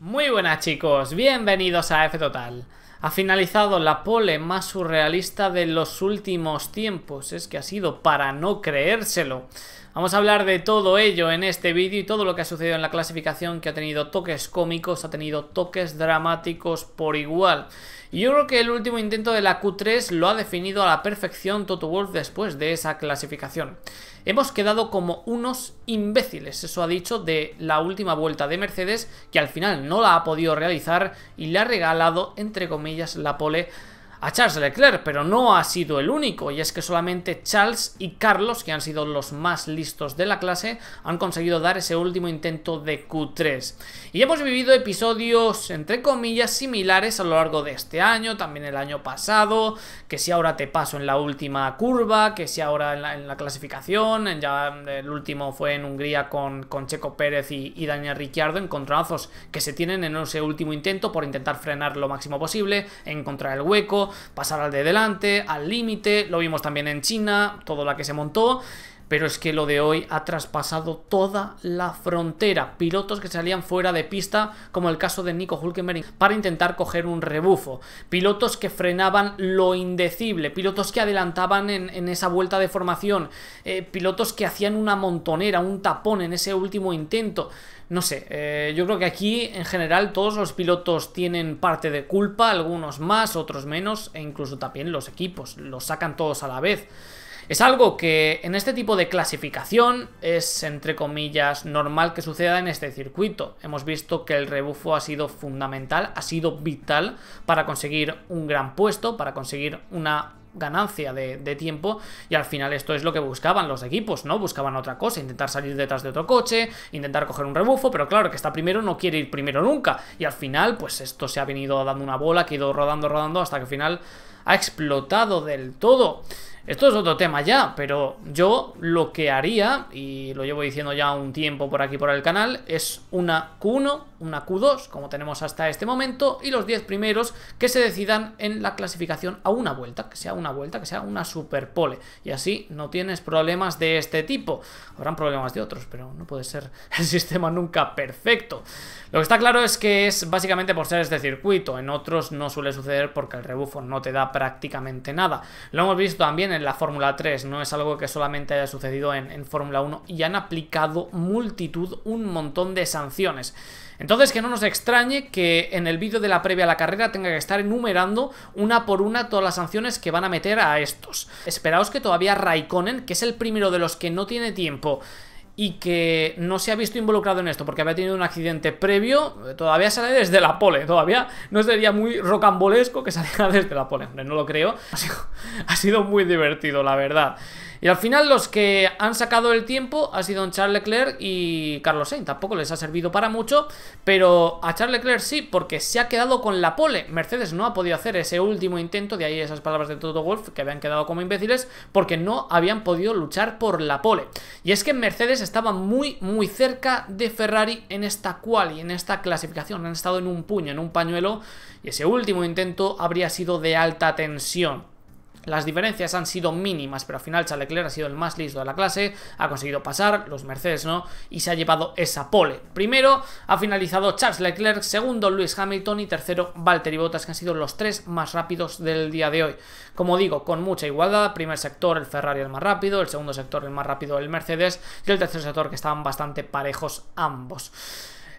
Muy buenas chicos, bienvenidos a F Total. Ha finalizado la pole más surrealista de los últimos tiempos, es que ha sido para no creérselo. Vamos a hablar de todo ello en este vídeo y todo lo que ha sucedido en la clasificación que ha tenido toques cómicos, ha tenido toques dramáticos por igual. Y yo creo que el último intento de la Q3 lo ha definido a la perfección Toto Wolf después de esa clasificación. Hemos quedado como unos imbéciles, eso ha dicho de la última vuelta de Mercedes, que al final no la ha podido realizar y le ha regalado, entre comillas, la pole a Charles Leclerc, pero no ha sido el único, y es que solamente Charles y Carlos, que han sido los más listos de la clase, han conseguido dar ese último intento de Q3. Y hemos vivido episodios, entre comillas, similares a lo largo de este año, también el año pasado, que si ahora te paso en la última curva, que si ahora en la, clasificación, en ya el último fue en Hungría con, Checo Pérez y, y Daniel Ricciardo, encontrazos que se tienen en ese último intento por intentar frenar lo máximo posible, encontrar el hueco, pasar al de delante, al límite, lo vimos también en China, todo lo que se montó. Pero es que lo de hoy ha traspasado toda la frontera. Pilotos que salían fuera de pista, como el caso de Nico Hulkenberg, para intentar coger un rebufo. Pilotos que frenaban lo indecible. Pilotos que adelantaban en, esa vuelta de formación. Eh, pilotos que hacían una montonera, un tapón en ese último intento. No sé, eh, yo creo que aquí en general todos los pilotos tienen parte de culpa, algunos más, otros menos, e incluso también los equipos, los sacan todos a la vez. Es algo que en este tipo de clasificación es, entre comillas, normal que suceda en este circuito. Hemos visto que el rebufo ha sido fundamental, ha sido vital para conseguir un gran puesto, para conseguir una ganancia de, tiempo y al final esto es lo que buscaban los equipos, ¿no? Buscaban otra cosa, intentar salir detrás de otro coche, intentar coger un rebufo, pero claro, que está primero no quiere ir primero nunca y al final pues esto se ha venido dando una bola que ha ido rodando, rodando hasta que al final ha explotado del todo. Esto es otro tema ya, pero yo lo que haría, y lo llevo diciendo ya un tiempo por aquí por el canal, es una Q1, una Q2, como tenemos hasta este momento, y los 10 primeros que se decidan en la clasificación a una vuelta, que sea una vuelta, que sea una superpole. Y así no tienes problemas de este tipo. Habrán problemas de otros, pero no puede ser el sistema nunca perfecto. Lo que está claro es que es básicamente por ser este circuito. En otros no suele suceder porque el rebufo no te da prácticamente nada. Lo hemos visto también en la Fórmula 3, no es algo que solamente haya sucedido en, Fórmula 1 y han aplicado multitud, un montón de sanciones. Entonces que no nos extrañe que en el vídeo de la previa a la carrera tenga que estar enumerando una por una todas las sanciones que van a meter a estos. Esperaos que todavía Raikkonen, que es el primero de los que no tiene tiempo y que no se ha visto involucrado en esto porque había tenido un accidente previo, todavía sale desde la pole, todavía no sería muy rocambolesco que saliera desde la pole, hombre, no lo creo. Ha sido, ha sido, muy divertido, la verdad. Y al final los que han sacado el tiempo ha sido Charles Leclerc y Carlos Sainz. Tampoco les ha servido para mucho, pero a Charles Leclerc sí, porque se ha quedado con la pole. Mercedes no ha podido hacer ese último intento, de ahí esas palabras de Toto Wolf que habían quedado como imbéciles, porque no habían podido luchar por la pole. Y es que Mercedes estaban muy, muy cerca de Ferrari en esta quali, en esta clasificación. Han estado en un puño, en un pañuelo, y ese último intento habría sido de alta tensión. Las diferencias han sido mínimas, pero al final Charles Leclerc ha sido el más listo de la clase, ha conseguido pasar, los Mercedes no, y se ha llevado esa pole. Primero ha finalizado Charles Leclerc, segundo Lewis Hamilton y tercero Valtteri Bottas, que han sido los tres más rápidos del día de hoy. Como digo, con mucha igualdad, primer sector el Ferrari el más rápido, el segundo sector el más rápido el Mercedes y el tercer sector que estaban bastante parejos ambos.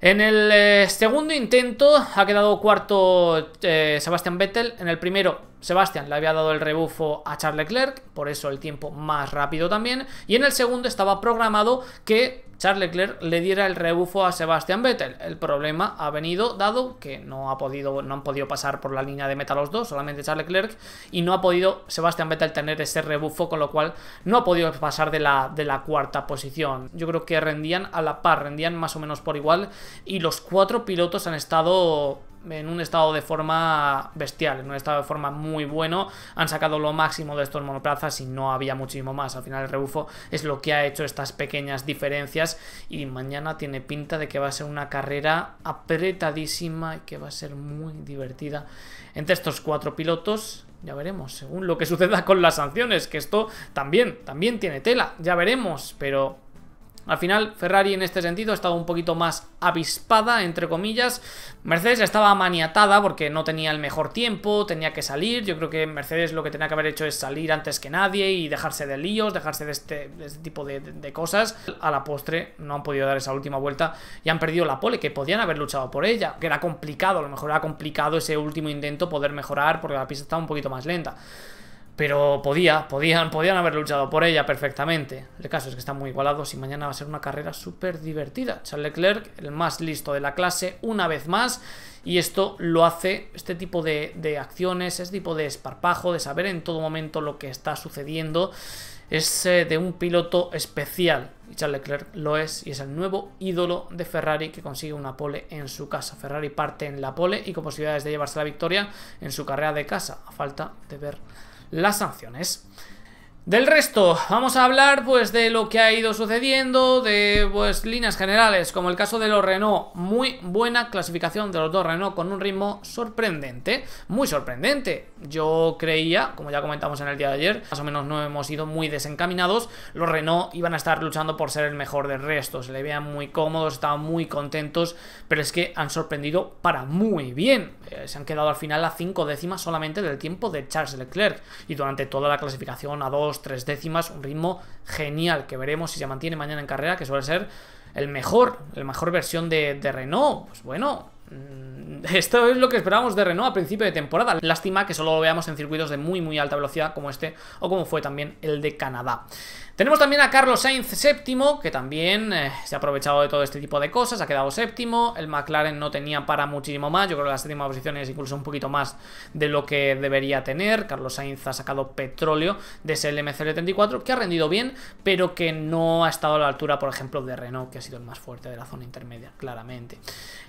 En el eh, segundo intento ha quedado cuarto eh, Sebastian Vettel. En el primero, Sebastian le había dado el rebufo a Charles Leclerc, por eso el tiempo más rápido también. Y en el segundo estaba programado que Charles Leclerc le diera el rebufo a Sebastian Vettel. El problema ha venido dado que no, ha podido, no han podido pasar por la línea de meta los dos, solamente Charles Leclerc, y no ha podido Sebastian Vettel tener ese rebufo, con lo cual no ha podido pasar de la, de la cuarta posición. Yo creo que rendían a la par, rendían más o menos por igual, y los cuatro pilotos han estado en un estado de forma bestial, en un estado de forma muy bueno. Han sacado lo máximo de estos monoplazas y no había muchísimo más. Al final el rebufo es lo que ha hecho estas pequeñas diferencias y mañana tiene pinta de que va a ser una carrera apretadísima y que va a ser muy divertida entre estos cuatro pilotos. Ya veremos, según lo que suceda con las sanciones, que esto también, también tiene tela, ya veremos, pero al final, Ferrari en este sentido ha estado un poquito más avispada, entre comillas. Mercedes estaba maniatada porque no tenía el mejor tiempo, tenía que salir. Yo creo que Mercedes lo que tenía que haber hecho es salir antes que nadie y dejarse de líos, dejarse de este, este tipo de, de cosas. A la postre no han podido dar esa última vuelta y han perdido la pole, que podían haber luchado por ella. Que era complicado, a lo mejor era complicado ese último intento poder mejorar porque la pista estaba un poquito más lenta. Pero podía, podían, podían haber luchado por ella perfectamente. El caso es que están muy igualados y mañana va a ser una carrera súper divertida. Charles Leclerc, el más listo de la clase, una vez más. Y esto lo hace, este tipo de, acciones, este tipo de esparpajo, de saber en todo momento lo que está sucediendo, es eh, de un piloto especial. Y Charles Leclerc lo es y es el nuevo ídolo de Ferrari que consigue una pole en su casa. Ferrari parte en la pole y con posibilidades de llevarse la victoria en su carrera de casa, a falta de ver las sanciones. Del resto, vamos a hablar pues de lo que ha ido sucediendo, de pues líneas generales, como el caso de los Renault, muy buena clasificación de los dos Renault con un ritmo sorprendente, muy sorprendente. Yo creía, como ya comentamos en el día de ayer, más o menos no hemos ido muy desencaminados, los Renault iban a estar luchando por ser el mejor del resto, se le veían muy cómodos, estaban muy contentos, pero es que han sorprendido para muy bien. Eh, se han quedado al final a cinco décimas solamente del tiempo de Charles Leclerc y durante toda la clasificación a dos Tres décimas, un ritmo genial que veremos si se mantiene mañana en carrera, que suele ser el mejor, la mejor versión de, de Renault. Pues bueno, Mm, esto es lo que esperábamos de Renault a principio de temporada. Lástima que solo lo veamos en circuitos de muy muy alta velocidad como este o como fue también el de Canadá. Tenemos también a Carlos Sainz séptimo, que también eh, se ha aprovechado de todo este tipo de cosas, ha quedado séptimo, el McLaren no tenía para muchísimo más, yo creo que la séptima posición es incluso un poquito más de lo que debería tener, Carlos Sainz ha sacado petróleo de ese lmcl 34 que ha rendido bien, pero que no ha estado a la altura, por ejemplo, de Renault, que ha sido el más fuerte de la zona intermedia, claramente.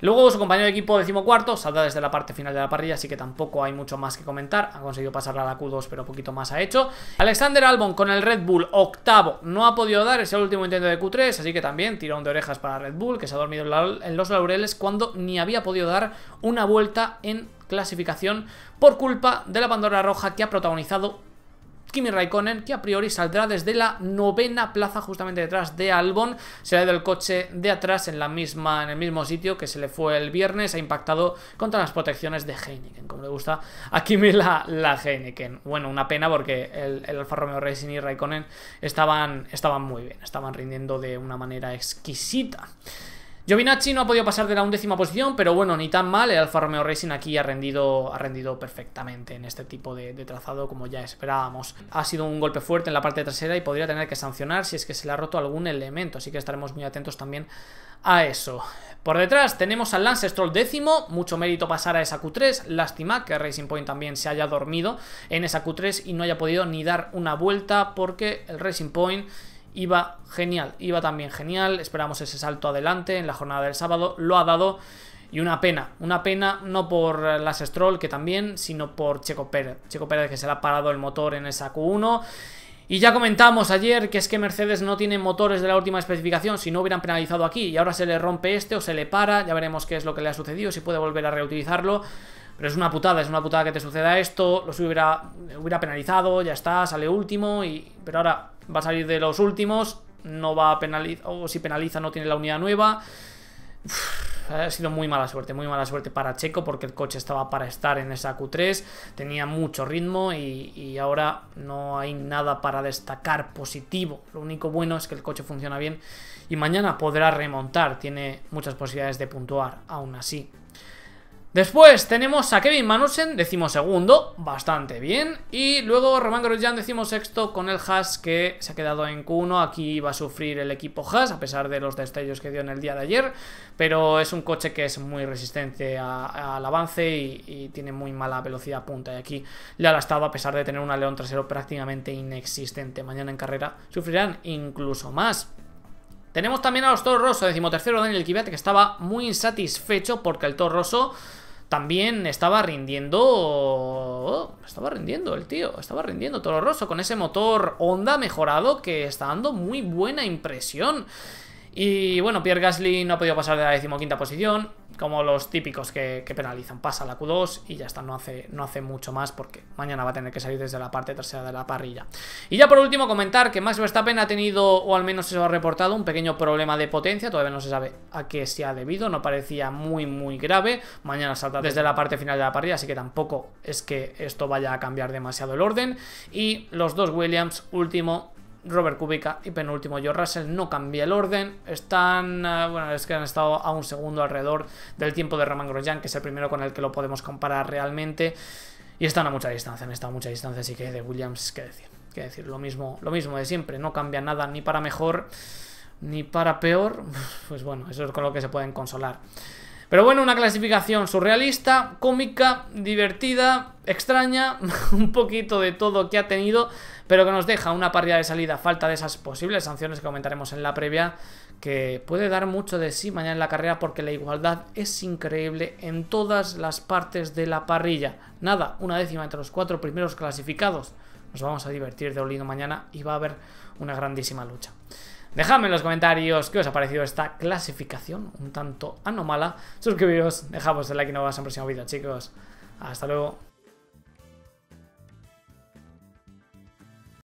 Luego su compañero equipo decimocuarto, saldrá desde la parte final de la parrilla, así que tampoco hay mucho más que comentar. Ha conseguido pasarla a la Q2, pero poquito más ha hecho. Alexander Albon con el Red Bull, octavo, no ha podido dar, ese último intento de Q3, así que también tirón de orejas para Red Bull, que se ha dormido en los laureles cuando ni había podido dar una vuelta en clasificación por culpa de la pandora roja que ha protagonizado Kimi Raikkonen, que a priori saldrá desde la novena plaza, justamente detrás de Albon, se ha ido el coche de atrás en, la misma, en el mismo sitio que se le fue el viernes, ha impactado contra las protecciones de Heineken, como le gusta a Kimi la, la Heineken. Bueno, una pena porque el, Alfa Romeo Racing y Raikkonen estaban, estaban muy bien, estaban rindiendo de una manera exquisita. Giovinacci no ha podido pasar de la undécima posición, pero bueno, ni tan mal. El Alfa Romeo Racing aquí ha rendido, ha rendido perfectamente en este tipo de, de trazado, como ya esperábamos. Ha sido un golpe fuerte en la parte trasera y podría tener que sancionar si es que se le ha roto algún elemento, así que estaremos muy atentos también a eso. Por detrás tenemos al Lance Stroll décimo, mucho mérito pasar a esa Q3, lástima que Racing Point también se haya dormido en esa Q3 y no haya podido ni dar una vuelta porque el Racing Point iba genial, iba también genial, esperamos ese salto adelante en la jornada del sábado, lo ha dado y una pena, una pena no por las Stroll que también, sino por Checo Pérez, Checo Pérez que se le ha parado el motor en esa Q1 y ya comentamos ayer que es que Mercedes no tiene motores de la última especificación, si no hubieran penalizado aquí y ahora se le rompe este o se le para, ya veremos qué es lo que le ha sucedido, si puede volver a reutilizarlo, pero es una putada, es una putada que te suceda esto. Los hubiera, hubiera penalizado, ya está, sale último. Y, pero ahora va a salir de los últimos. No va a penalizar, o si penaliza no tiene la unidad nueva. ha sido muy mala suerte, muy mala suerte para Checo porque el coche estaba para estar en esa Q3, tenía mucho ritmo y, y, ahora no hay nada para destacar positivo. Lo único bueno es que el coche funciona bien y mañana podrá remontar, tiene muchas posibilidades de puntuar aún así. Después tenemos a Kevin Manusen, segundo bastante bien. Y luego Román Grosjean, sexto con el Haas que se ha quedado en Q1. Aquí va a sufrir el equipo Haas, a pesar de los destellos que dio en el día de ayer. Pero es un coche que es muy resistente al avance y, tiene muy mala velocidad punta. Y aquí le ha estaba a pesar de tener un León trasero prácticamente inexistente. Mañana en carrera sufrirán incluso más. Tenemos también a los Toro Rosso, decimotercero Daniel Kvyat, que estaba muy insatisfecho porque el Toro Rosso también estaba rindiendo... Oh, estaba rindiendo el tío, estaba rindiendo Toro Rosso con ese motor Honda mejorado que está dando muy buena impresión. Y bueno, Pierre Gasly no ha podido pasar de la decimoquinta posición, como los típicos que, penalizan. Pasa la Q2 y ya está, no hace, no hace mucho más porque mañana va a tener que salir desde la parte trasera de la parrilla. Y ya por último comentar que Max Verstappen ha tenido, o al menos se lo ha reportado, un pequeño problema de potencia. Todavía no se sabe a qué se ha debido, no parecía muy muy grave. Mañana salta desde la parte final de la parrilla, así que tampoco es que esto vaya a cambiar demasiado el orden. Y los dos Williams, último Robert Kubica y penúltimo Joe Russell. No cambia el orden. Están, eh, bueno, es que han estado a un segundo alrededor del tiempo de Roman Grosjean, que es el primero con el que lo podemos comparar realmente. Y están a mucha distancia, han estado a mucha distancia, así que de Williams, qué decir. Qué decir, lo mismo, lo mismo de siempre. No cambia nada ni para mejor ni para peor. Pues bueno, eso es con lo que se pueden consolar. Pero bueno, una clasificación surrealista, cómica, divertida, extraña, un poquito de todo que ha tenido, pero que nos deja una parrilla de salida, falta de esas posibles sanciones que comentaremos en la previa, que puede dar mucho de sí mañana en la carrera porque la igualdad es increíble en todas las partes de la parrilla. Nada, una décima entre los cuatro primeros clasificados. Nos vamos a divertir de olido mañana y va a haber una grandísima lucha. Dejadme en los comentarios qué os ha parecido esta clasificación un tanto anómala. Suscribiros, dejamos el like y nos vemos en el próximo vídeo, chicos. Hasta luego.